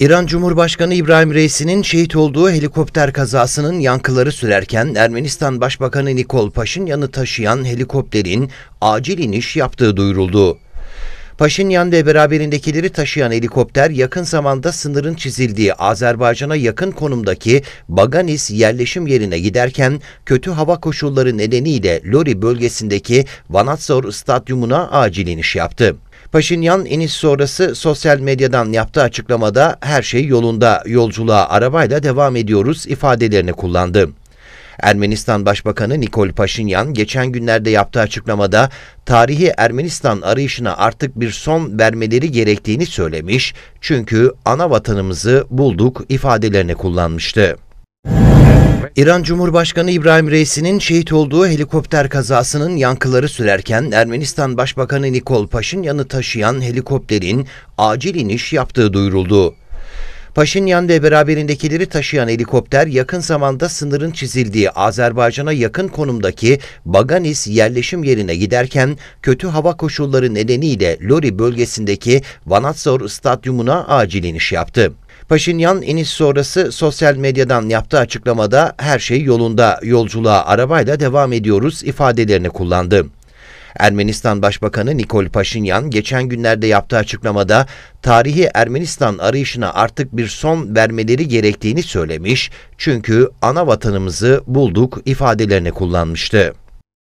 İran Cumhurbaşkanı İbrahim Reis'in şehit olduğu helikopter kazasının yankıları sürerken Ermenistan Başbakanı Nikol Paşinyan'ı taşıyan helikopterin acil iniş yaptığı duyuruldu. Paşinyan ve beraberindekileri taşıyan helikopter yakın zamanda sınırın çizildiği Azerbaycan'a yakın konumdaki Baganis yerleşim yerine giderken kötü hava koşulları nedeniyle Lori bölgesindeki Vanatsor stadyumuna acil iniş yaptı. Paşinyan iniş sonrası sosyal medyadan yaptığı açıklamada her şey yolunda, yolculuğa arabayla devam ediyoruz ifadelerini kullandı. Ermenistan Başbakanı Nikol Paşinyan geçen günlerde yaptığı açıklamada tarihi Ermenistan arayışına artık bir son vermeleri gerektiğini söylemiş çünkü ana vatanımızı bulduk ifadelerini kullanmıştı. İran Cumhurbaşkanı İbrahim Reis'in şehit olduğu helikopter kazasının yankıları sürerken Ermenistan Başbakanı Nikol Paşinyan'ı taşıyan helikopterin acil iniş yaptığı duyuruldu. Paşinyan ve beraberindekileri taşıyan helikopter yakın zamanda sınırın çizildiği Azerbaycan'a yakın konumdaki Baganis yerleşim yerine giderken kötü hava koşulları nedeniyle Lori bölgesindeki Vanatsor stadyumuna acil iniş yaptı. Paşinyan iniş sonrası sosyal medyadan yaptığı açıklamada her şey yolunda, yolculuğa arabayla devam ediyoruz ifadelerini kullandı. Ermenistan Başbakanı Nikol Paşinyan geçen günlerde yaptığı açıklamada tarihi Ermenistan arayışına artık bir son vermeleri gerektiğini söylemiş çünkü ana vatanımızı bulduk ifadelerini kullanmıştı.